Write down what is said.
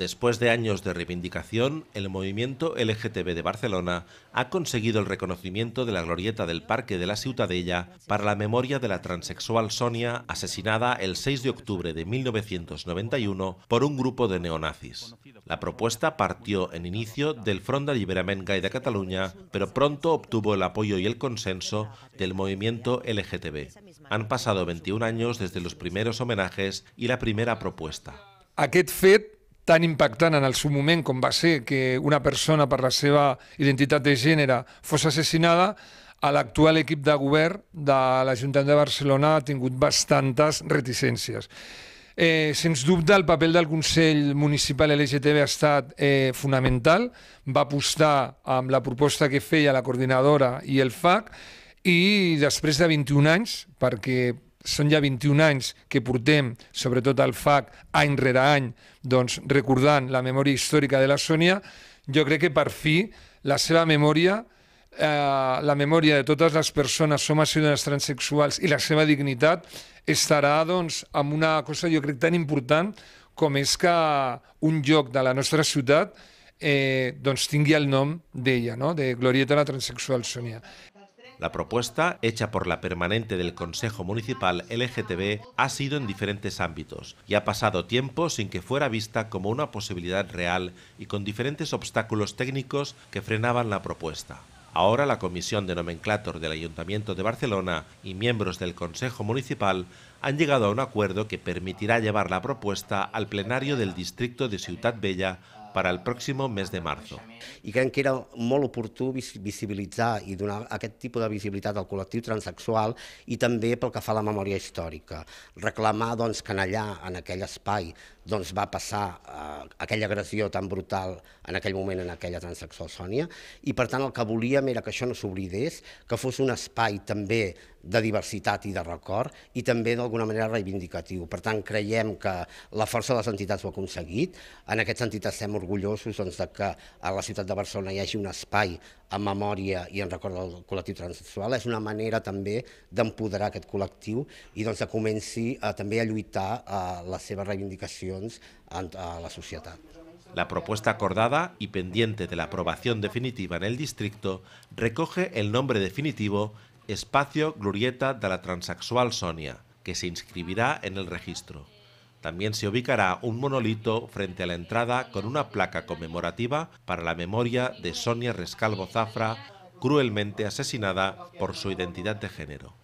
Después de años de reivindicación, el movimiento LGTB de Barcelona ha conseguido el reconocimiento de la glorieta del Parque de la Ciutadella para la memoria de la transexual Sonia, asesinada el 6 de octubre de 1991 por un grupo de neonazis. La propuesta partió en inicio del Front de Liberament de Cataluña, pero pronto obtuvo el apoyo y el consenso del movimiento LGTB. Han pasado 21 años desde los primeros homenajes y la primera propuesta. Aquest fet tan impactant en el seu moment com va ser que una persona per la seva identitat de gènere fos assassinada, a l'actual equip de govern de l'Ajuntament de Barcelona ha tingut bastantes reticències. Eh, sens dubte, el paper del Consell Municipal LGTB ha estat eh, fonamental. Va apostar amb la proposta que feia la coordinadora i el FAC i després de 21 anys, perquè són ja 21 anys que portem, sobretot al FAC, any rere any, doncs, recordant la memòria històrica de la Sònia, jo crec que per fi la seva memòria, eh, la memòria de totes les persones, homes i dones transsexuals i la seva dignitat estarà doncs, amb una cosa jo crec tan important com és que un lloc de la nostra ciutat eh, doncs tingui el nom d'ella, no? de Glorieta la Transsexual Sònia. La propuesta, hecha por la permanente del Consejo Municipal LGTB, ha sido en diferentes ámbitos y ha pasado tiempo sin que fuera vista como una posibilidad real y con diferentes obstáculos técnicos que frenaban la propuesta. Ahora la Comisión de Nomenclator del Ayuntamiento de Barcelona y miembros del Consejo Municipal han llegado a un acuerdo que permitirá llevar la propuesta al plenario del distrito de Ciutat Bella. para el próximo mes de marzo. I crec que era molt oportú visibilitzar i donar aquest tipus de visibilitat al col·lectiu transexual i també pel que fa a la memòria històrica. Reclamar doncs, que allà, en aquell espai, doncs va passar eh, aquella agressió tan brutal en aquell moment en aquella transsexual Sònia i per tant el que volíem era que això no s'oblidés, que fos un espai també de diversitat i de record i també d'alguna manera reivindicatiu. Per tant, creiem que la força de les entitats ho ha aconseguit. En aquest sentit estem orgullosos doncs, de que a la ciutat de Barcelona hi hagi un espai en memòria i en record del col·lectiu transsexual. És una manera també d'empoderar aquest col·lectiu i doncs, que comenci a, també a lluitar a eh, la seva reivindicació la La propuesta acordada y pendiente de la aprobación definitiva en el distrito recoge el nombre definitivo Espacio Glorieta de la Transexual Sonia, que se inscribirá en el registro. También se ubicará un monolito frente a la entrada con una placa conmemorativa para la memoria de Sonia Rescalvo Zafra, cruelmente asesinada por su identidad de género.